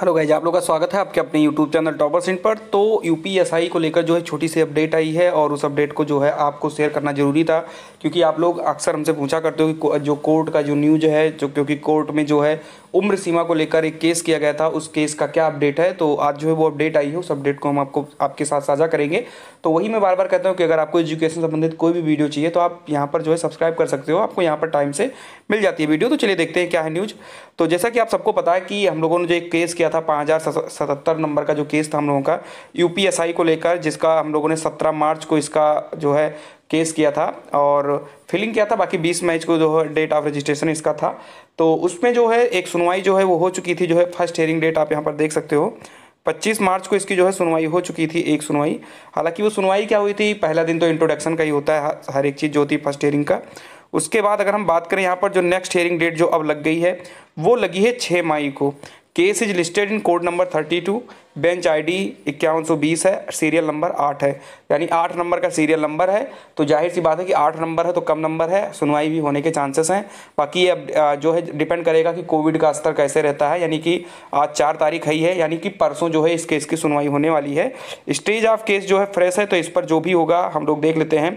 hello guys आप लोग का स्वागत है आपके अपने यूट्यूब चैनल टॉपर सिंह पर तो यू को लेकर जो है छोटी सी अपडेट आई है और उस अपडेट को जो है आपको शेयर करना जरूरी था क्योंकि आप लोग अक्सर हमसे पूछा करते हो कि जो कोर्ट का जो न्यूज है जो क्योंकि कोर्ट में जो है उम्र सीमा को लेकर एक केस किया गया था उस केस का क्या अपडेट है तो आज जो है वो अपडेट आई है उस अपडेट को हम आपको आपके साथ साझा करेंगे तो वही मैं बार बार कहता हूँ कि अगर आपको एजुकेशन संबंधित कोई भी वीडियो चाहिए तो आप यहाँ पर जो है सब्सक्राइब कर सकते हो आपको यहाँ पर टाइम से मिल जाती है वीडियो तो चलिए देखते हैं क्या है न्यूज तो जैसा कि आप सबको पता है कि हम लोगों ने जो एक केस किया था पाँच नंबर का जो केस था हम लोगों का यू को लेकर जिसका हम लोगों ने सत्रह मार्च को इसका जो है केस किया था और फिलिंग किया था बाकी 20 मैच को जो है डेट ऑफ रजिस्ट्रेशन इसका था तो उसमें जो है एक सुनवाई जो है वो हो चुकी थी जो है फर्स्ट हेयरिंग डेट आप यहाँ पर देख सकते हो 25 मार्च को इसकी जो है सुनवाई हो चुकी थी एक सुनवाई हालांकि वो सुनवाई क्या हुई थी पहला दिन तो इंट्रोडक्शन का ही होता है हर एक चीज़ जो होती है फर्स्ट हेयरिंग का उसके बाद अगर हम बात करें यहाँ पर जो नेक्स्ट हेयरिंग डेट जो अब लग गई है वो लगी है छः मई को case is listed in code number thirty two bench ID बीस है सीरियल नंबर आठ है यानी आठ नंबर का सीरियल नंबर है तो जाहिर सी बात है कि आठ नंबर है तो कम नंबर है सुनवाई भी होने के चांसेस हैं बाकी ये अब जो है डिपेंड करेगा कि कोविड का स्तर कैसे रहता है यानी कि आज चार तारीख है ही है यानी कि परसों जो है इस केस की सुनवाई होने वाली है स्टेज ऑफ केस जो है फ्रेश है तो इस पर जो भी होगा हम लोग देख लेते हैं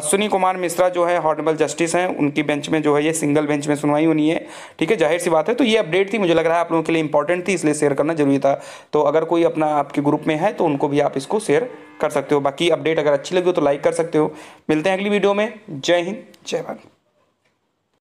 अश्विनी कुमार मिश्रा जो है हॉर्नेबल जस्टिस हैं उनकी बेंच में जो है ये सिंगल बेंच में सुनवाई होनी है ठीक है जाहिर सी बात है तो ये अपडेट थी मुझे लग रहा है आप लोगों के लिए इंपॉर्टेंट थी इसलिए शेयर करना जरूरी था तो अगर कोई अपना आपके ग्रुप में है तो उनको भी आप इसको शेयर कर सकते हो बाकी अपडेट अगर अच्छी लगी हो तो लाइक कर सकते हो मिलते हैं अगली वीडियो में जय हिंद जय भारत